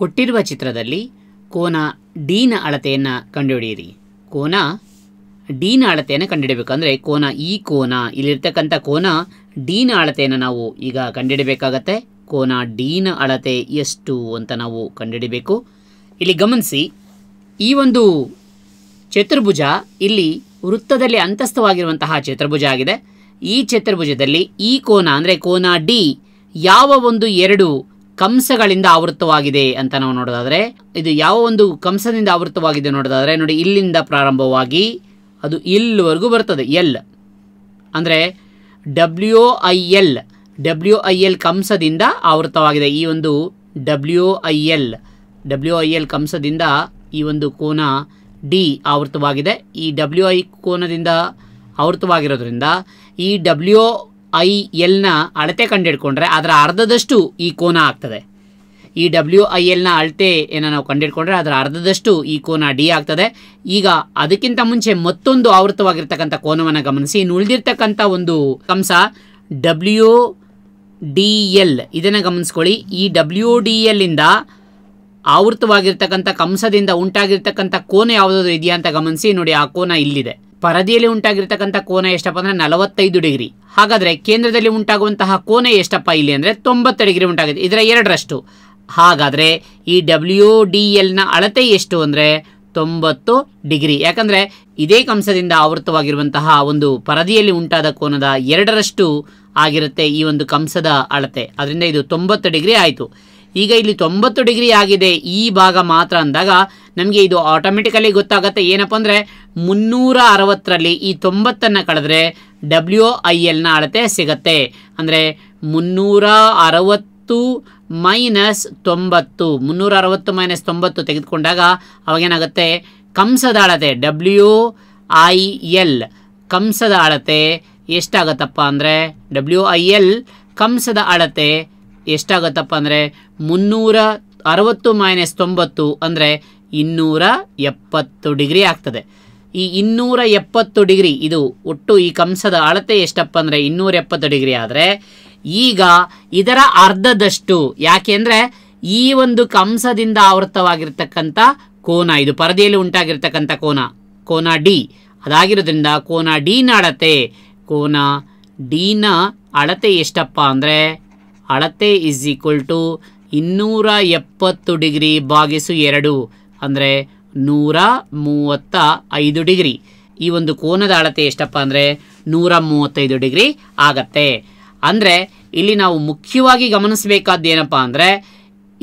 ಕೊಟ್ಟಿರುವ ಚಿತ್ರದಲ್ಲಿ ಕೋನ ಡಿನ ಅಳತೆಯನ್ನು ಕಂಡುಹಿಡಿಯಿರಿ ಕೋನ ಡಿನ ಅಳತೆಯನ್ನು ಕಂಡುಹಿಡಬೇಕಂದ್ರೆ ಕೋನ ಈ ಕೋನ ಇಲ್ಲಿರ್ತಕ್ಕಂಥ ಕೋನ ಡಿನ ಅಳತೆಯನ್ನು ನಾವು ಈಗ ಕಂಡುಹಿಡಬೇಕಾಗತ್ತೆ ಕೋನ ಡಿನ ಅಳತೆ ಎಷ್ಟು ಅಂತ ನಾವು ಕಂಡುಹಿಡಬೇಕು ಇಲ್ಲಿ ಗಮನಿಸಿ ಈ ಒಂದು ಚತುರ್ಭುಜ ಇಲ್ಲಿ ವೃತ್ತದಲ್ಲಿ ಅಂತಸ್ಥವಾಗಿರುವಂತಹ ಚತುರ್ಭುಜ ಆಗಿದೆ ಈ ಚತುರ್ಭುಜದಲ್ಲಿ ಈ ಕೋನ ಅಂದರೆ ಕೋನ ಡಿ ಯಾವ ಒಂದು ಎರಡು ಕಂಸಗಳಿಂದ ಆವೃತವಾಗಿದೆ ಅಂತ ನಾವು ನೋಡೋದಾದರೆ ಇದು ಯಾವ ಒಂದು ಕಂಸದಿಂದ ಆವೃತವಾಗಿದೆ ನೋಡೋದಾದರೆ ನೋಡಿ ಇಲ್ಲಿಂದ ಪ್ರಾರಂಭವಾಗಿ ಅದು ಇಲ್ಲಿವರೆಗೂ ಬರ್ತದೆ ಎಲ್ ಅಂದರೆ W I L W I L ಕಂಸದಿಂದ ಆವೃತವಾಗಿದೆ ಈ ಒಂದು W I L W I L ಕಂಸದಿಂದ ಈ ಒಂದು ಕೋನ ಡಿ ಆವೃತವಾಗಿದೆ ಈ ಡಬ್ಲ್ಯೂ ಐ ಕೋನದಿಂದ ಆವೃತವಾಗಿರೋದ್ರಿಂದ ಈ ಡಬ್ಲ್ಯೂ ಐ ಎಲ್ನ ಅಳತೆ ಕಂಡುಹಿಡ್ಕೊಂಡ್ರೆ ಅದರ ಅರ್ಧದಷ್ಟು ಈ ಕೋನ ಆಗ್ತದೆ ಈ ಡಬ್ಲ್ಯೂ ಐ ಎಲ್ನ ಅಳತೆ ಏನ ನಾವು ಕಂಡುಹಿಡ್ಕೊಂಡ್ರೆ ಅದರ ಅರ್ಧದಷ್ಟು ಈ ಕೋನ ಡಿ ಆಗ್ತದೆ ಈಗ ಅದಕ್ಕಿಂತ ಮುಂಚೆ ಮತ್ತೊಂದು ಆವೃತವಾಗಿರ್ತಕ್ಕಂಥ ಕೋನವನ್ನು ಗಮನಿಸಿ ಇನ್ನು ಉಳಿದಿರ್ತಕ್ಕಂಥ ಒಂದು ಕಂಸ ಡಬ್ಲ್ಯೂ ಡಿ ಎಲ್ ಇದನ್ನು ಗಮನಿಸ್ಕೊಳ್ಳಿ ಈ ಡಬ್ಲ್ಯೂ ಡಿ ಎಲ್ಲಿಂದ ಆವೃತವಾಗಿರ್ತಕ್ಕಂಥ ಕಂಸದಿಂದ ಉಂಟಾಗಿರ್ತಕ್ಕಂಥ ಕೋನ ಯಾವುದಾದ್ರು ಇದೆಯಾ ಅಂತ ಗಮನಿಸಿ ನೋಡಿ ಆ ಕೋನ ಇಲ್ಲಿದೆ ಪರದಿಯಲ್ಲಿ ಉಂಟಾಗಿರ್ತಕ್ಕಂಥ ಕೋನ ಎಷ್ಟಪ್ಪ ಅಂದರೆ ನಲವತ್ತೈದು ಡಿಗ್ರಿ ಹಾಗಾದರೆ ಕೇಂದ್ರದಲ್ಲಿ ಉಂಟಾಗುವಂತಹ ಕೋನ ಎಷ್ಟಪ್ಪ ಇಲ್ಲಿ ಅಂದರೆ ತೊಂಬತ್ತು ಡಿಗ್ರಿ ಉಂಟಾಗಿದೆ ಇದರ ಎರಡರಷ್ಟು ಹಾಗಾದರೆ ಈ ಡಬ್ಲ್ಯೂ ಡಿ ಎಲ್ನ ಅಳತೆ ಎಷ್ಟು ಅಂದರೆ ತೊಂಬತ್ತು ಡಿಗ್ರಿ ಯಾಕಂದರೆ ಇದೇ ಕಂಸದಿಂದ ಆವೃತವಾಗಿರುವಂತಹ ಒಂದು ಪರದಿಯಲ್ಲಿ ಉಂಟಾದ ಕೋನದ ಎರಡರಷ್ಟು ಆಗಿರುತ್ತೆ ಈ ಒಂದು ಕಂಸದ ಅಳತೆ ಅದರಿಂದ ಇದು ತೊಂಬತ್ತು ಡಿಗ್ರಿ ಆಯಿತು ಈಗ ಇಲ್ಲಿ ತೊಂಬತ್ತು ಡಿಗ್ರಿ ಆಗಿದೆ ಈ ಭಾಗ ಮಾತ್ರ ಅಂದಾಗ ನಮಗೆ ಇದು ಆಟೋಮೆಟಿಕಲಿ ಗೊತ್ತಾಗುತ್ತೆ ಏನಪ್ಪ ಅಂದರೆ ಮುನ್ನೂರ ಅರವತ್ತರಲ್ಲಿ ಈ ತೊಂಬತ್ತನ್ನು ಕಳೆದ್ರೆ ಡಬ್ಲ್ಯೂ ಐ ಎಲ್ನ ಅಳತೆ ಸಿಗತ್ತೆ ಅಂದರೆ ಮುನ್ನೂರ ಅರವತ್ತು ಮೈನಸ್ ತೊಂಬತ್ತು ಮುನ್ನೂರ ಅರವತ್ತು ಮೈನಸ್ ತೊಂಬತ್ತು ತೆಗೆದುಕೊಂಡಾಗ ಅವಾಗೇನಾಗುತ್ತೆ ಕಂಸದ ಅಳತೆ ಡಬ್ಲ್ಯೂ ಐ ಎಲ್ ಕಂಸದ ಅಳತೆ ಎಷ್ಟಾಗತ್ತಪ್ಪ ಅಂದರೆ ಡಬ್ಲ್ಯೂ ಐ ಎಲ್ ಕಂಸದ ಅಳತೆ ಎಷ್ಟಾಗತ್ತಪ್ಪ ಅಂದರೆ ಮುನ್ನೂರ ಅರವತ್ತು ಮೈನಸ್ ತೊಂಬತ್ತು ಅಂದರೆ ಇನ್ನೂರ ಎಪ್ಪತ್ತು ಡಿಗ್ರಿ ಆಗ್ತದೆ ಈ ಇನ್ನೂರ ಎಪ್ಪತ್ತು ಡಿಗ್ರಿ ಇದು ಒಟ್ಟು ಈ ಕಂಸದ ಅಳತೆ ಎಷ್ಟಪ್ಪ ಅಂದರೆ ಇನ್ನೂರ ಎಪ್ಪತ್ತು ಡಿಗ್ರಿ ಆದರೆ ಈಗ ಇದರ ಅರ್ಧದಷ್ಟು ಅಂದರೆ ಈ ಒಂದು ಕಂಸದಿಂದ ಆವೃತವಾಗಿರ್ತಕ್ಕಂಥ ಕೋನ ಇದು ಪರದೆಯಲ್ಲಿ ಉಂಟಾಗಿರ್ತಕ್ಕಂಥ ಕೋನ ಕೋನ ಡಿ ಅದಾಗಿರೋದ್ರಿಂದ ಕೋನ ಡಿನ ಅಳತೆ ಕೋನ ಡಿನ ಅಳತೆ ಎಷ್ಟಪ್ಪ ಅಂದರೆ ಅಳತೆ ಇಸ್ ಈಕ್ವಲ್ ಟು ಇನ್ನೂರ ಎಪ್ಪತ್ತು ಡಿಗ್ರಿ ಬಾಗಿಸು ಎರಡು ಅಂದರೆ ನೂರ ಮೂವತ್ತ ಐದು ಡಿಗ್ರಿ ಈ ಒಂದು ಕೋನದ ಅಳತೆ ಎಷ್ಟಪ್ಪ ಅಂದರೆ ನೂರ ಮೂವತ್ತೈದು ಡಿಗ್ರಿ ಆಗತ್ತೆ ಅಂದರೆ ಇಲ್ಲಿ ನಾವು ಮುಖ್ಯವಾಗಿ ಗಮನಿಸಬೇಕಾದ್ದು ಏನಪ್ಪ ಅಂದರೆ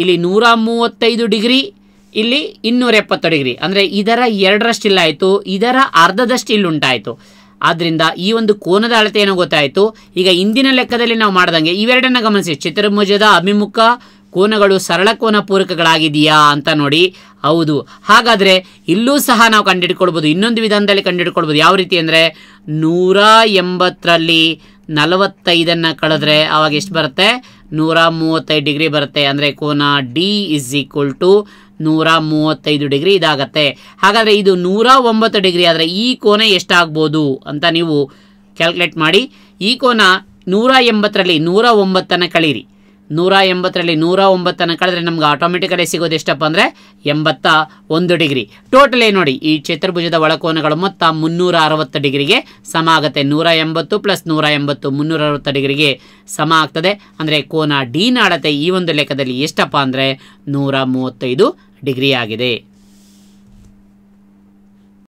ಇಲ್ಲಿ ನೂರ ಮೂವತ್ತೈದು ಡಿಗ್ರಿ ಇಲ್ಲಿ ಇನ್ನೂರ ಎಪ್ಪತ್ತು ಡಿಗ್ರಿ ಅಂದರೆ ಇದರ ಎರಡರಷ್ಟು ಇಲ್ಲಾಯಿತು ಇದರ ಅರ್ಧದಷ್ಟು ಇಲ್ಲಿ ಉಂಟಾಯಿತು ಆದ್ದರಿಂದ ಈ ಒಂದು ಕೋನದ ಅಳತೆ ಏನೋ ಗೊತ್ತಾಯಿತು ಈಗ ಇಂದಿನ ಲೆಕ್ಕದಲ್ಲಿ ನಾವು ಮಾಡ್ದಂಗೆ ಇವೆರಡನ್ನ ಗಮನಿಸಿ ಚಿತ್ರಮುಜದ ಅಭಿಮುಖ ಕೋನಗಳು ಸರಳ ಕೋನ ಪೂರಕಗಳಾಗಿದೆಯಾ ಅಂತ ನೋಡಿ ಹೌದು ಹಾಗಾದರೆ ಇಲ್ಲೂ ಸಹ ನಾವು ಕಂಡುಹಿಡ್ಕೊಳ್ಬೋದು ಇನ್ನೊಂದು ವಿಧಾನದಲ್ಲಿ ಕಂಡುಹಿಡ್ಕೊಳ್ಬೋದು ಯಾವ ರೀತಿ ಅಂದರೆ ನೂರ ಎಂಬತ್ತರಲ್ಲಿ ನಲವತ್ತೈದನ್ನು ಕಳೆದ್ರೆ ಆವಾಗ ಎಷ್ಟು ಬರುತ್ತೆ ನೂರ ಮೂವತ್ತೈದು ಡಿಗ್ರಿ ಬರುತ್ತೆ ಅಂದರೆ ಕೋನ ಡಿ ಇಸ್ ಈಕ್ವಲ್ ಟು ನೂರ ಮೂವತ್ತೈದು ಡಿಗ್ರಿ ಇದಾಗತ್ತೆ ಹಾಗಾದರೆ ಇದು ನೂರ ಒಂಬತ್ತು ಡಿಗ್ರಿ ಆದರೆ ಈ ಕೋನ ಎಷ್ಟಾಗ್ಬೋದು ಅಂತ ನೀವು ಕ್ಯಾಲ್ಕುಲೇಟ್ ಮಾಡಿ ಈ ಕೋನ ನೂರ ಎಂಬತ್ತರಲ್ಲಿ ನೂರ ಒಂಬತ್ತನ್ನು ಕಳೀರಿ ನೂರ ಎಂಬತ್ತರಲ್ಲಿ ನೂರ ಒಂಬತ್ತನ್ನು ಕಳೆದ್ರೆ ನಮ್ಗೆ ಆಟೋಮೆಟಿಕಲಿ ಸಿಗೋದು ಎಷ್ಟಪ್ಪ ಅಂದರೆ ಎಂಬತ್ತ ಒಂದು ಡಿಗ್ರಿ ಟೋಟಲಿ ನೋಡಿ ಈ ಚತುರ್ಭುಜದ ಒಳಕೋನಗಳು ಮೊತ್ತ ಮುನ್ನೂರ ಅರವತ್ತು ಡಿಗ್ರಿಗೆ ಸಮ ಆಗುತ್ತೆ ನೂರ ಎಂಬತ್ತು ಪ್ಲಸ್ ನೂರ ಎಂಬತ್ತು ಮುನ್ನೂರ ಅರವತ್ತು ಡಿಗ್ರಿಗೆ ಸಮ ಆಗ್ತದೆ ಅಂದರೆ ಕೋನ ಡಿನ ಅಳತೆ ಈ ಒಂದು ಲೆಕ್ಕದಲ್ಲಿ ಎಷ್ಟಪ್ಪ ಅಂದರೆ ನೂರ ಮೂವತ್ತೈದು ಡಿಗ್ರಿಯಾಗಿದೆ